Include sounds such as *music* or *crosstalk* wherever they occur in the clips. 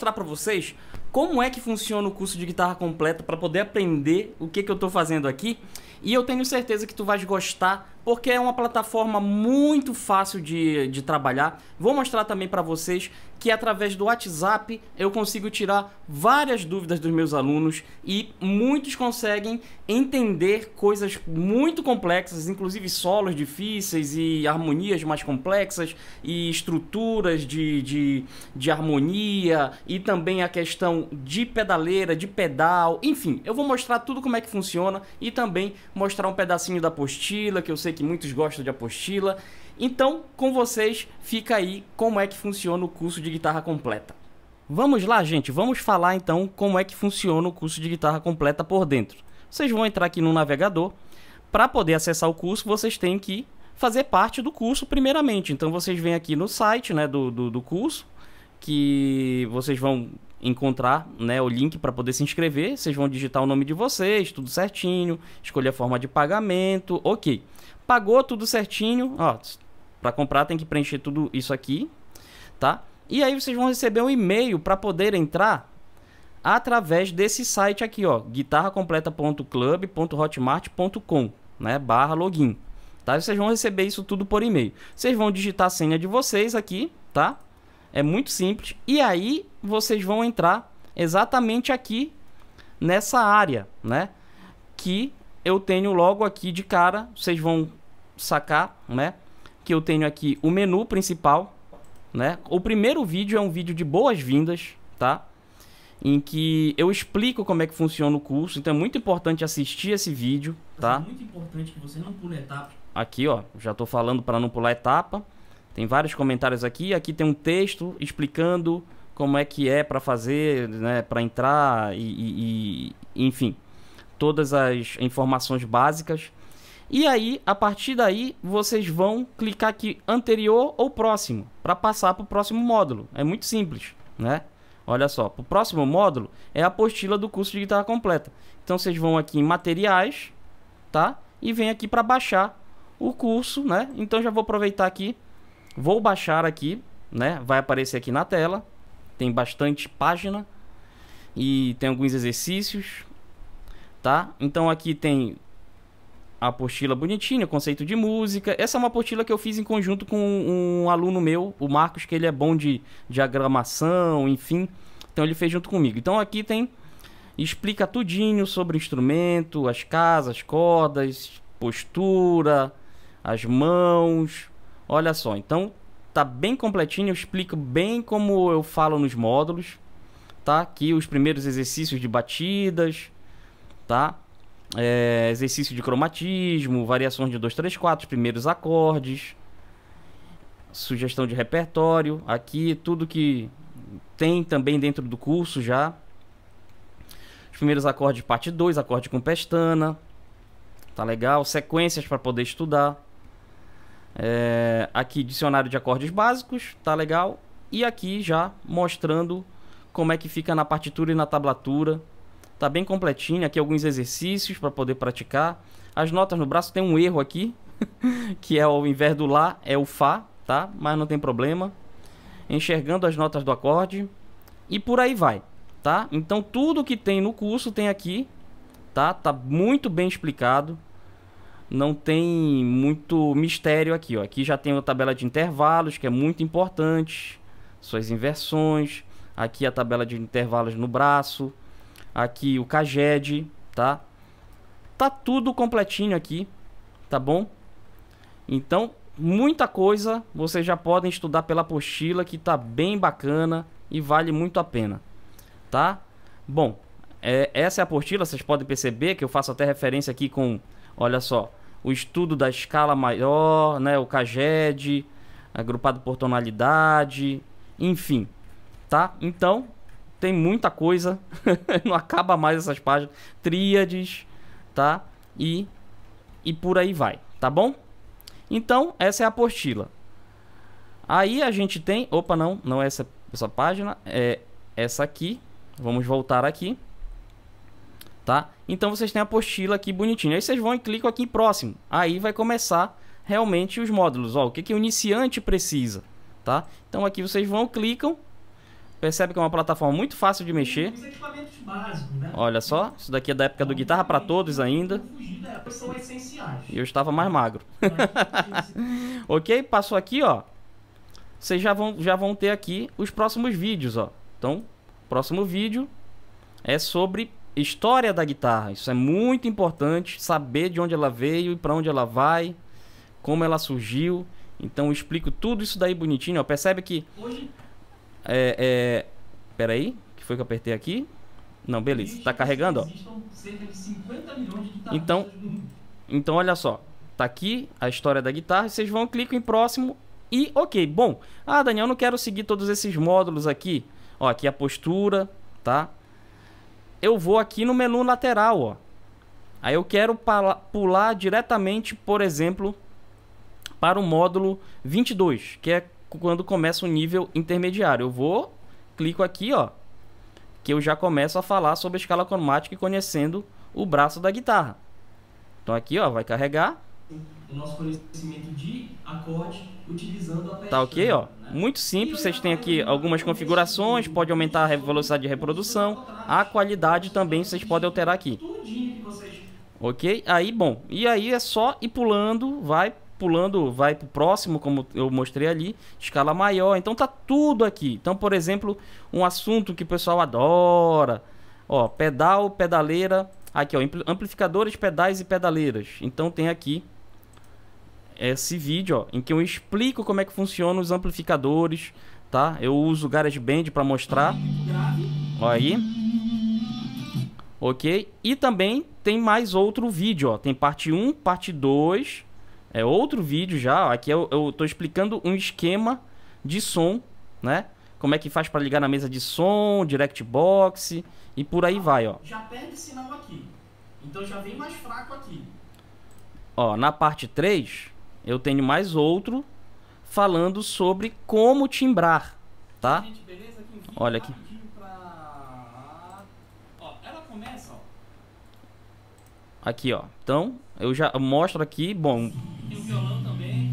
mostrar para vocês como é que funciona o curso de guitarra completa para poder aprender o que, que eu estou fazendo aqui. E eu tenho certeza que tu vais gostar, porque é uma plataforma muito fácil de, de trabalhar. Vou mostrar também para vocês que através do WhatsApp eu consigo tirar várias dúvidas dos meus alunos e muitos conseguem entender coisas muito complexas, inclusive solos difíceis e harmonias mais complexas e estruturas de, de, de harmonia e também a questão de pedaleira, de pedal, enfim, eu vou mostrar tudo como é que funciona e também mostrar um pedacinho da apostila, que eu sei que muitos gostam de apostila. Então, com vocês, fica aí como é que funciona o curso de guitarra completa. Vamos lá, gente, vamos falar então como é que funciona o curso de guitarra completa por dentro. Vocês vão entrar aqui no navegador. Para poder acessar o curso, vocês têm que fazer parte do curso primeiramente. Então, vocês vêm aqui no site né, do, do, do curso, que vocês vão encontrar né, o link para poder se inscrever. Vocês vão digitar o nome de vocês, tudo certinho, escolher a forma de pagamento, ok. Pagou tudo certinho, ó, para comprar tem que preencher tudo isso aqui, tá? E aí vocês vão receber um e-mail para poder entrar através desse site aqui, ó, guitarracompleta.club.hotmart.com, né, barra login, tá? Vocês vão receber isso tudo por e-mail. Vocês vão digitar a senha de vocês aqui, tá? É muito simples. E aí vocês vão entrar exatamente aqui nessa área, né? Que eu tenho logo aqui de cara, vocês vão sacar, né? Que eu tenho aqui o menu principal, né? O primeiro vídeo é um vídeo de boas-vindas, tá? Em que eu explico como é que funciona o curso, então é muito importante assistir esse vídeo, tá? É muito importante que você não pule Aqui, ó, já tô falando para não pular etapa. Tem vários comentários aqui. Aqui tem um texto explicando como é que é para fazer, né, para entrar e, e, enfim, todas as informações básicas. E aí, a partir daí, vocês vão clicar aqui anterior ou próximo para passar para o próximo módulo. É muito simples, né? Olha só, o próximo módulo é a apostila do curso de guitarra completa. Então vocês vão aqui em materiais, tá? E vem aqui para baixar o curso, né? Então já vou aproveitar aqui Vou baixar aqui, né? Vai aparecer aqui na tela. Tem bastante página e tem alguns exercícios, tá? Então aqui tem a apostila bonitinha, conceito de música. Essa é uma apostila que eu fiz em conjunto com um aluno meu, o Marcos, que ele é bom de diagramação, enfim. Então ele fez junto comigo. Então aqui tem explica tudinho sobre o instrumento, as casas, as cordas, postura, as mãos, Olha só, então tá bem completinho, eu explico bem como eu falo nos módulos, tá? Aqui os primeiros exercícios de batidas, tá? É, exercício de cromatismo, variações de 2, 3, 4, primeiros acordes, sugestão de repertório, aqui tudo que tem também dentro do curso já. Os primeiros acordes parte 2, acorde com pestana, tá legal? Sequências para poder estudar. É, aqui, dicionário de acordes básicos, tá legal. E aqui já mostrando como é que fica na partitura e na tablatura. Tá bem completinho, aqui alguns exercícios para poder praticar. As notas no braço tem um erro aqui, *laughs* que é ao invés do lá é o fá, tá? Mas não tem problema. Enxergando as notas do acorde e por aí vai, tá? Então tudo que tem no curso tem aqui, tá? Tá muito bem explicado não tem muito mistério aqui. Ó. Aqui já tem a tabela de intervalos, que é muito importante, suas inversões. Aqui a tabela de intervalos no braço. Aqui o CAGED, tá? Tá tudo completinho aqui, tá bom? Então, muita coisa vocês já podem estudar pela apostila, que tá bem bacana e vale muito a pena, tá? Bom, é, essa é a apostila, vocês podem perceber que eu faço até referência aqui com, olha só, o estudo da escala maior, né, o CAGED, agrupado por tonalidade, enfim, tá? Então, tem muita coisa, *laughs* não acaba mais essas páginas, tríades, tá? E, e por aí vai, tá bom? Então, essa é a apostila. Aí a gente tem, opa, não, não é essa, essa página, é essa aqui, vamos voltar aqui tá? Então vocês têm a apostila aqui bonitinha. Aí vocês vão e clicam aqui em próximo. Aí vai começar realmente os módulos. Ó, o que, que o iniciante precisa, tá? Então aqui vocês vão, clicam. Percebe que é uma plataforma muito fácil de mexer. Básicos, né? Olha só, isso daqui é da época do Guitarra para Todos ainda. E eu estava mais magro. É, é *laughs* ok? Passou aqui, ó. Vocês já vão, já vão ter aqui os próximos vídeos, ó. Então, próximo vídeo é sobre história da guitarra. Isso é muito importante, saber de onde ela veio e para onde ela vai, como ela surgiu. Então eu explico tudo isso daí bonitinho. Ó. Percebe que. Hoje... É, é... Peraí, que foi que eu apertei aqui? Não, beleza. Está carregando, ó. Então, então, olha só. Tá aqui a história da guitarra. Vocês vão, clicar em próximo e ok. Bom, ah, Daniel, eu não quero seguir todos esses módulos aqui. Ó, aqui a postura, tá? eu vou aqui no menu lateral, ó. Aí eu quero pular diretamente, por exemplo, para o módulo 22, que é quando começa o nível intermediário. Eu vou, clico aqui, ó, que eu já começo a falar sobre a escala cromática e conhecendo o braço da guitarra. Então aqui, ó, vai carregar o nosso conhecimento de acorde utilizando a Tá ok, né? ó. Muito simples, vocês têm aqui algumas configurações, pode aumentar a velocidade de reprodução, a qualidade também vocês podem alterar aqui. Ok? Aí, bom, e aí é só ir pulando, vai pulando, vai pro próximo, como eu mostrei ali, escala maior, então tá tudo aqui. Então, por exemplo, um assunto que o pessoal adora, ó, pedal, pedaleira, aqui ó, amplificadores, pedais e pedaleiras. Então tem aqui esse vídeo, ó, em que eu explico como é que funcionam os amplificadores, tá? Eu uso o GarageBand para mostrar. Ó aí. Ok? E também tem mais outro vídeo, ó. Tem parte 1, parte 2. É outro vídeo já, ó. Aqui eu, eu tô explicando um esquema de som, né? Como é que faz para ligar na mesa de som, direct box e por aí ah, vai, ó. Já perde sinal aqui. Então já vem mais fraco aqui. Ó, na parte 3, eu tenho mais outro falando sobre como timbrar, tá? Gente, Aqui Olha aqui. Pra... Ó, ela começa, ó. Aqui, ó. Então, eu já mostro aqui, bom... Tem o violão também.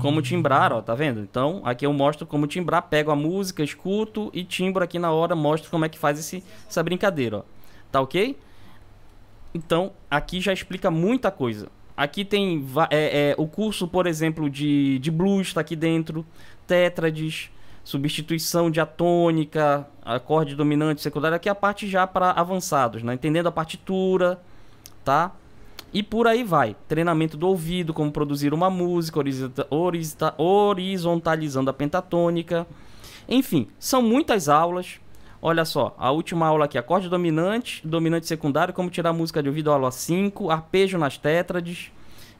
Como timbrar, ó, tá vendo? Então, aqui eu mostro como timbrar, pego a música, escuto e timbro aqui na hora, mostro como é que faz esse, essa brincadeira, ó. Tá ok? Então, aqui já explica muita coisa. Aqui tem é, é, o curso, por exemplo, de, de blues, está aqui dentro, tétrades, substituição diatônica, acorde dominante, secundário. Aqui é a parte já para avançados, né? entendendo a partitura, tá? E por aí vai. Treinamento do ouvido, como produzir uma música, horizontalizando a pentatônica. Enfim, são muitas aulas Olha só, a última aula aqui, acorde dominante, dominante secundário, como tirar música de ouvido, aula 5, arpejo nas tétrades.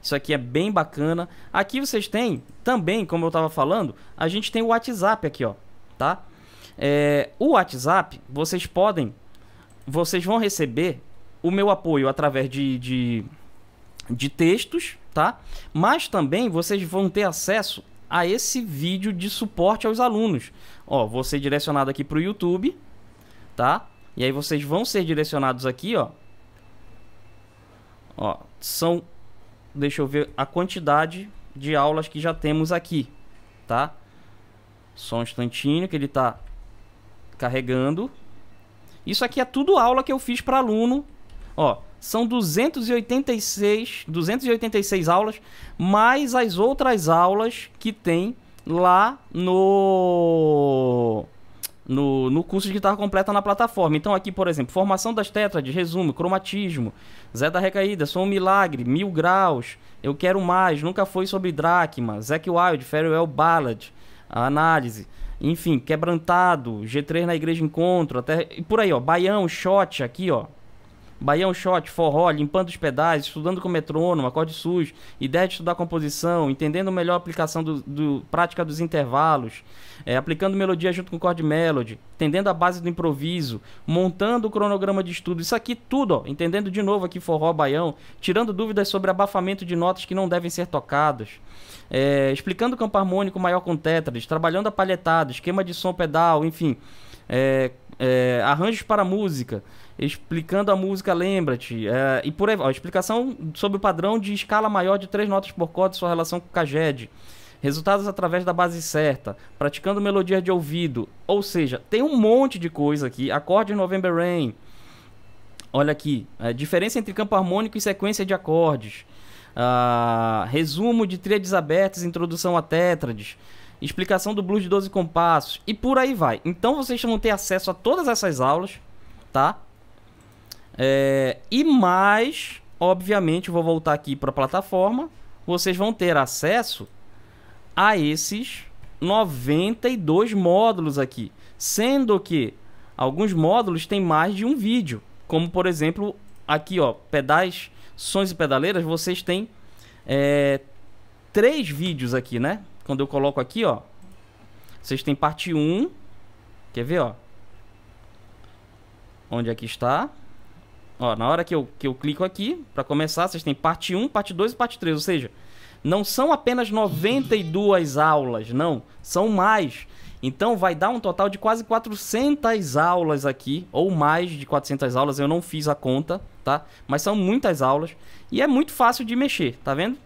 Isso aqui é bem bacana. Aqui vocês têm também, como eu estava falando, a gente tem o WhatsApp aqui, ó, tá? É, o WhatsApp, vocês podem, vocês vão receber o meu apoio através de, de, de textos, tá? Mas também vocês vão ter acesso a esse vídeo de suporte aos alunos. Ó, vou ser direcionado aqui para o YouTube, tá? E aí vocês vão ser direcionados aqui, ó. Ó, são deixa eu ver a quantidade de aulas que já temos aqui, tá? Só um instantinho que ele tá carregando. Isso aqui é tudo aula que eu fiz para aluno. Ó, são 286, 286 aulas mais as outras aulas que tem lá no no, no curso de guitarra completa na plataforma. Então, aqui, por exemplo, formação das tétrades, resumo, cromatismo, Zé da Recaída, Sou um Milagre, Mil Graus, Eu Quero Mais, Nunca Foi Sobre Dracma, Zack Wild, Farewell Ballad, Análise, enfim, Quebrantado, G3 na Igreja Encontro, até e por aí, ó, Baião, Shot, aqui, ó, Baião shot, forró, limpando os pedais, estudando com metrônomo, acorde sujo, ideia de estudar composição, entendendo melhor a aplicação do, do prática dos intervalos, é, aplicando melodia junto com chord melody, entendendo a base do improviso, montando o cronograma de estudo, isso aqui tudo, ó, entendendo de novo aqui forró, baião, tirando dúvidas sobre abafamento de notas que não devem ser tocadas. É, explicando o campo harmônico maior com tétras, trabalhando a palhetada, esquema de som pedal, enfim é, é, arranjos para música, explicando a música, lembra-te, é, e por aí Explicação sobre o padrão de escala maior de três notas por corda sua relação com o Caged. Resultados através da base certa, praticando melodia de ouvido. Ou seja, tem um monte de coisa aqui. Acorde November Rain. Olha aqui, é, diferença entre campo harmônico e sequência de acordes. Ah, resumo de tríades abertas, introdução a tétrades explicação do blues de 12 compassos e por aí vai. Então vocês vão ter acesso a todas essas aulas, tá? É, e mais, obviamente, vou voltar aqui para a plataforma, vocês vão ter acesso a esses 92 módulos aqui, sendo que alguns módulos têm mais de um vídeo, como por exemplo, aqui ó, pedais, sons e pedaleiras, vocês têm é, três vídeos aqui, né? Quando eu coloco aqui, ó. Vocês têm parte 1. Quer ver, ó? Onde aqui é está. Ó, na hora que eu, que eu clico aqui, para começar, vocês têm parte 1, parte 2 e parte 3. Ou seja, não são apenas 92 aulas, não. São mais. Então vai dar um total de quase 400 aulas aqui, ou mais de 400 aulas, eu não fiz a conta, tá? Mas são muitas aulas e é muito fácil de mexer, tá vendo?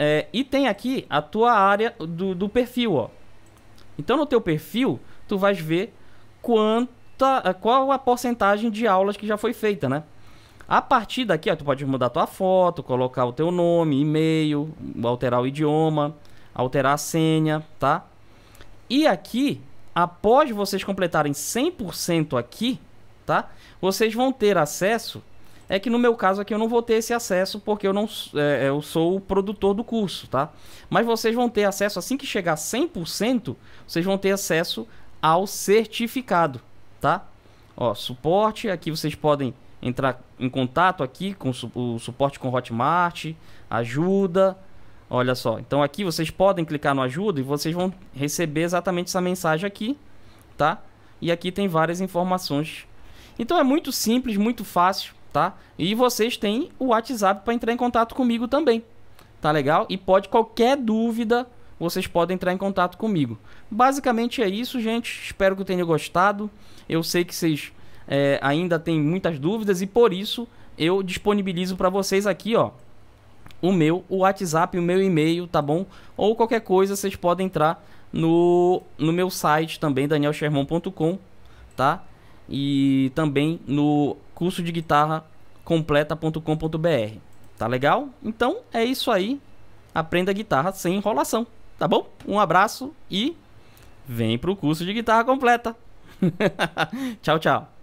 É, e tem aqui a tua área do, do perfil, ó. Então no teu perfil, tu vais ver quanta, eh, qual a porcentagem de aulas que já foi feita, né? A partir daqui, ó, tu pode mudar tua foto, colocar o teu nome, e-mail, alterar o idioma, alterar a senha, tá? E aqui, após vocês completarem 100% aqui, tá? Vocês vão ter acesso é que no meu caso aqui eu não vou ter esse acesso porque eu não é, é, eu sou o produtor do curso, tá? Mas vocês vão ter acesso assim que chegar 100%, vocês vão ter acesso ao certificado, tá? Ó, suporte, aqui vocês podem entrar em contato aqui com o suporte com Hotmart, ajuda, olha só. Então aqui vocês podem clicar no ajuda e vocês vão receber exatamente essa mensagem aqui, tá? E aqui tem várias informações. Então é muito simples, muito fácil tá? E vocês têm o WhatsApp para entrar em contato comigo também, tá legal? E pode qualquer dúvida, vocês podem entrar em contato comigo. Basicamente é isso, gente. Espero que tenha gostado. Eu sei que vocês é, ainda têm muitas dúvidas e por isso eu disponibilizo para vocês aqui, ó, o meu, o WhatsApp, o meu e-mail, tá bom? Ou qualquer coisa, vocês podem entrar no, no meu site também, danielchermon.com tá? E também no curso de guitarra completa.com.br. Tá legal? Então é isso aí. Aprenda guitarra sem enrolação, tá bom? Um abraço e vem pro curso de guitarra completa. *laughs* tchau, tchau.